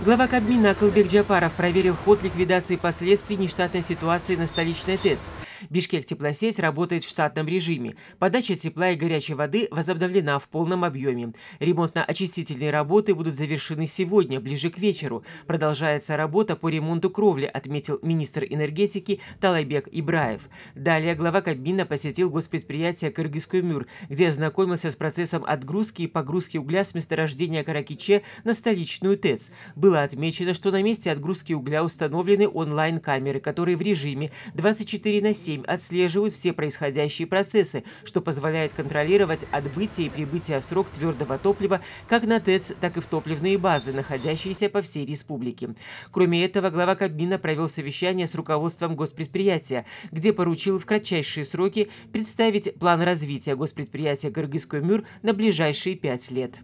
Глава Кабмина Акылбек Джапаров проверил ход ликвидации последствий нештатной ситуации на столичной ТЭЦ. Бишкек теплосеть работает в штатном режиме. Подача тепла и горячей воды возобновлена в полном объеме. Ремонтно-очистительные работы будут завершены сегодня, ближе к вечеру. Продолжается работа по ремонту кровли, отметил министр энергетики Талайбек Ибраев. Далее глава Кабмина посетил госпредприятие «Кыргызской МЮР», где ознакомился с процессом отгрузки и погрузки угля с месторождения Каракиче на столичную ТЭЦ. Был было отмечено, что на месте отгрузки угля установлены онлайн-камеры, которые в режиме 24 на 7 отслеживают все происходящие процессы, что позволяет контролировать отбытие и прибытие в срок твердого топлива как на ТЭЦ, так и в топливные базы, находящиеся по всей республике. Кроме этого, глава Кабмина провел совещание с руководством госпредприятия, где поручил в кратчайшие сроки представить план развития госпредприятия Кыргызской МЮР на ближайшие пять лет.